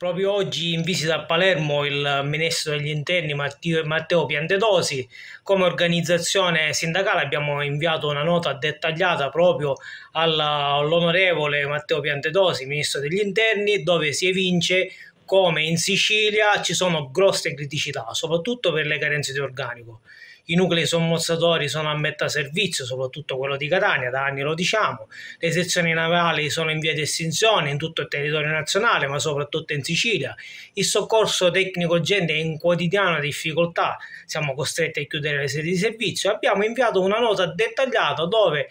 Proprio oggi in visita a Palermo il ministro degli interni Matteo Piantedosi, come organizzazione sindacale abbiamo inviato una nota dettagliata proprio all'onorevole Matteo Piantedosi, ministro degli interni, dove si evince come in Sicilia ci sono grosse criticità, soprattutto per le carenze di organico. I nuclei sommozzatori sono a metà servizio, soprattutto quello di Catania, da anni lo diciamo. Le sezioni navali sono in via di estinzione in tutto il territorio nazionale, ma soprattutto in Sicilia. Il soccorso tecnico gente è in quotidiana difficoltà, siamo costretti a chiudere le sedi di servizio. Abbiamo inviato una nota dettagliata dove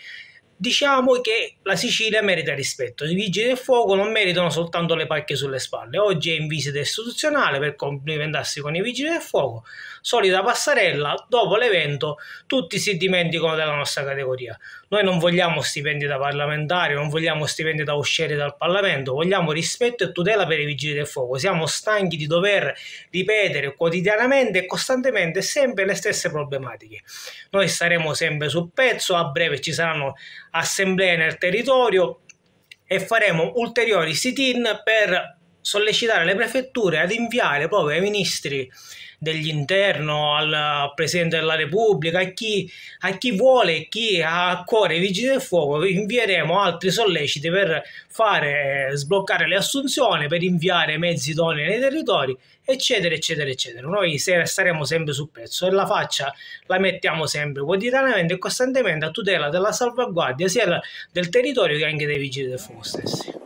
diciamo che la Sicilia merita rispetto. I vigili del fuoco non meritano soltanto le pacche sulle spalle. Oggi è in visita istituzionale per complimentarsi con i vigili del fuoco. Solita passarella, dopo l'evento tutti si dimenticano della nostra categoria. Noi non vogliamo stipendi da parlamentari, non vogliamo stipendi da uscire dal Parlamento, vogliamo rispetto e tutela per i vigili del fuoco. Siamo stanchi di dover ripetere quotidianamente e costantemente sempre le stesse problematiche. Noi staremo sempre sul pezzo, a breve ci saranno assemblee nel territorio e faremo ulteriori sit-in per sollecitare le prefetture ad inviare proprio ai ministri dell'interno, al Presidente della Repubblica, a chi, a chi vuole, chi ha a cuore i vigili del fuoco, invieremo altri solleciti per fare sbloccare le assunzioni, per inviare mezzi donne nei territori, eccetera, eccetera, eccetera. Noi saremo sempre sul pezzo e la faccia la mettiamo sempre quotidianamente e costantemente a tutela della salvaguardia sia del territorio che anche dei vigili del fuoco stessi.